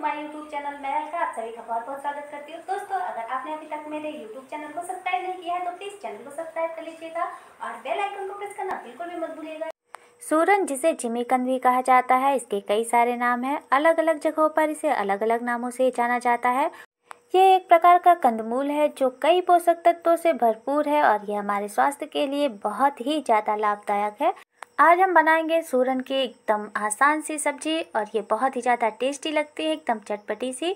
to my YouTube channel मैं हल्का आप सभी का बहुत बहुत स्वागत करती हूँ दोस्तों अगर आपने अभी तक मेरे यूट्यूब चैनल को सब्सक्राइब नहीं किया है तो प्लीज़ चैनल को सब्सक्राइब कर लीजिएगा और बेल आइकन को प्रेस करना बिल्कुल भी मत भूलिएगा सूरन जिसे जिमीकन भी कहा जाता है इसके कई सारे नाम हैं अलग अलग जगहों पर इसे अलग अलग नामों से जाना जाता है ये एक प्रकार का कंदमूल है जो कई पोषक तत्वों से भरपूर है और ये हमारे स्वास्थ्य के लिए बहुत ही ज़्यादा लाभदायक है आज हम बनाएंगे सूरन की एकदम आसान सी सब्जी और ये बहुत ही ज़्यादा टेस्टी लगती है एकदम चटपटी सी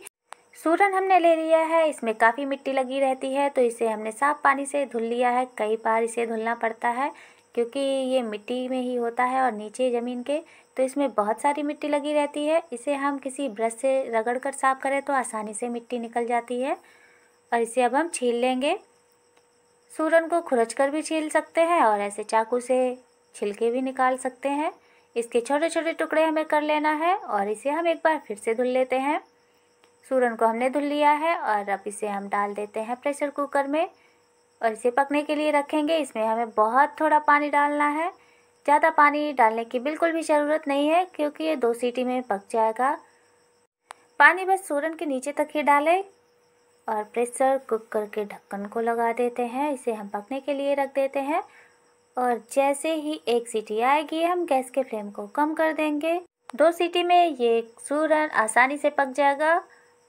सूरन हमने ले लिया है इसमें काफ़ी मिट्टी लगी रहती है तो इसे हमने साफ़ पानी से धुल लिया है कई बार इसे धुलना पड़ता है क्योंकि ये मिट्टी में ही होता है और नीचे ज़मीन के तो इसमें बहुत सारी मिट्टी लगी रहती है इसे हम किसी ब्रश से रगड़ कर साफ़ करें तो आसानी से मिट्टी निकल जाती है और इसे अब हम छील लेंगे सूरन को खुरच कर भी छील सकते हैं और ऐसे चाकू से छिलके भी निकाल सकते हैं इसके छोटे छोटे टुकड़े हमें कर लेना है और इसे हम एक बार फिर से धुल लेते हैं सूरन को हमने धुल लिया है और अब इसे हम डाल देते हैं प्रेशर कुकर में और इसे पकने के लिए रखेंगे इसमें हमें बहुत थोड़ा पानी डालना है ज़्यादा पानी डालने की बिल्कुल भी ज़रूरत नहीं है क्योंकि ये दो सीटी में पक जाएगा पानी बस सूरन के नीचे तक ही डालें और प्रेशर कुकर के ढक्कन को लगा देते हैं इसे हम पकने के लिए रख देते हैं और जैसे ही एक सीटी आएगी हम गैस के फ्लेम को कम कर देंगे दो सीटी में ये सूरन आसानी से पक जाएगा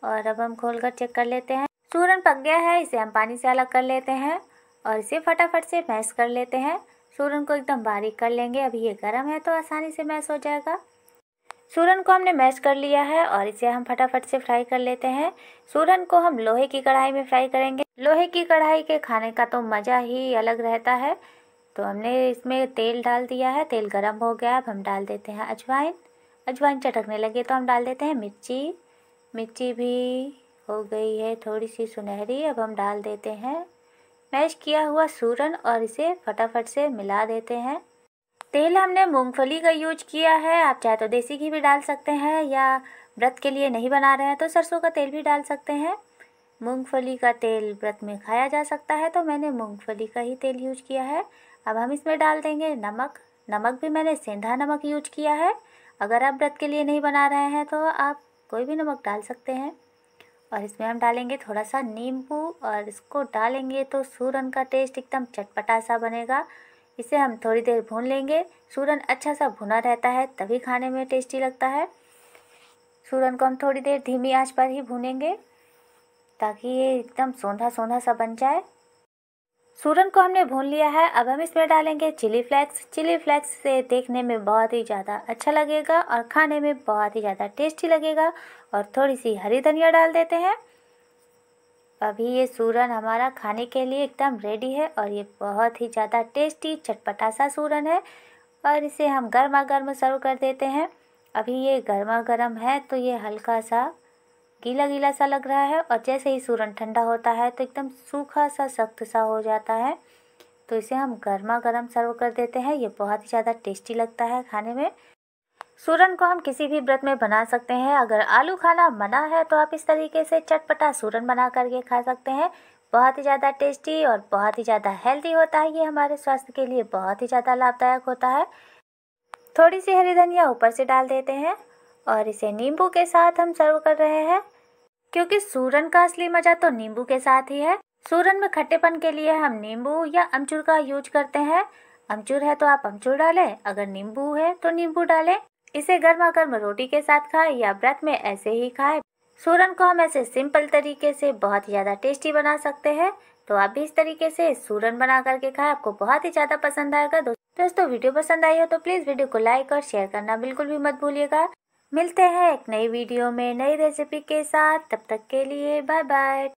और अब हम खोलकर चेक कर लेते हैं सूरन पक गया है इसे हम पानी से अलग कर लेते हैं और इसे फटाफट से मैश कर लेते हैं सूरन को एकदम बारीक कर लेंगे अभी ये गर्म है तो आसानी से मैश हो जाएगा सूरन को हमने मैश कर लिया है और इसे हम फटाफट से फ्राई कर लेते हैं सूरन को हम लोहे की कढ़ाई में फ्राई करेंगे लोहे की कढ़ाई के खाने का तो मज़ा ही अलग रहता है तो हमने इसमें तेल डाल दिया है तेल गर्म हो गया अब हम डाल देते हैं अजवाइन अजवाइन चटकने लगे तो हम डाल देते हैं मिर्ची मिर्ची भी हो गई है थोड़ी सी सुनहरी अब हम डाल देते हैं मैश किया हुआ सूरन और इसे फटाफट से मिला देते हैं तेल हमने मूंगफली का यूज किया है आप चाहे तो देसी घी भी डाल सकते हैं या व्रत के लिए नहीं बना रहे हैं तो सरसों का तेल भी डाल सकते हैं मूंगफली का तेल व्रत में खाया जा सकता है तो मैंने मूंगफली का ही तेल यूज किया है अब हम इसमें डाल देंगे नमक नमक भी मैंने सेंधा नमक यूज किया है अगर आप व्रत के लिए नहीं बना रहे हैं तो आप कोई भी नमक डाल सकते हैं और इसमें हम डालेंगे थोड़ा सा नींबू और इसको डालेंगे तो सूरन का टेस्ट एकदम चटपटा सा बनेगा इसे हम थोड़ी देर भून लेंगे सूरन अच्छा सा भुना रहता है तभी खाने में टेस्टी लगता है सूरन को हम थोड़ी देर धीमी आंच पर ही भूनेंगे ताकि ये एकदम सोंधा सोंधा सा बन जाए सूरन को हमने भून लिया है अब हम इसमें डालेंगे चिली फ्लेक्स चिली फ्लेक्स से देखने में बहुत ही ज़्यादा अच्छा लगेगा और खाने में बहुत ही ज़्यादा टेस्टी लगेगा और थोड़ी सी हरी धनिया डाल देते हैं अभी ये सूरन हमारा खाने के लिए एकदम रेडी है और ये बहुत ही ज़्यादा टेस्टी चटपटा सा सूरन है और इसे हम गर्मा गर्म सर्व कर देते हैं अभी ये गर्मा गर्म है तो ये हल्का सा गीला गीला सा लग रहा है और जैसे ही सूरन ठंडा होता है तो एकदम सूखा सा सख्त सा हो जाता है तो इसे हम गर्मा गर्म सर्व कर देते हैं ये बहुत ही ज़्यादा टेस्टी लगता है खाने में सूरन को हम किसी भी व्रत में बना सकते हैं अगर आलू खाना मना है तो आप इस तरीके से चटपटा सूरन बना करके खा सकते हैं बहुत ही ज़्यादा टेस्टी और बहुत ही ज़्यादा हेल्दी होता है ये हमारे स्वास्थ्य के लिए बहुत ही ज़्यादा लाभदायक होता है थोड़ी सी हरी धनिया ऊपर से डाल देते हैं और इसे नींबू के साथ हम सर्व कर रहे हैं क्योंकि सूरन का असली मज़ा तो नींबू के साथ ही है सूरन में खट्टेपन के लिए हम नींबू या अमचूर का यूज करते हैं अमचूर है तो आप अमचूर डालें अगर नींबू है तो नींबू डालें इसे गर्मा गर्म रोटी के साथ खाएं या व्रत में ऐसे ही खाएं सूरन को हम ऐसे सिंपल तरीके से बहुत ही ज़्यादा टेस्टी बना सकते हैं तो आप भी इस तरीके से सूरन बना करके खाएं आपको बहुत ही ज़्यादा पसंद आएगा दोस्तों वीडियो पसंद आई हो तो प्लीज़ वीडियो को लाइक और शेयर करना बिल्कुल भी मत भूलिएगा मिलते हैं एक नई वीडियो में नई रेसिपी के साथ तब तक के लिए बाय बाय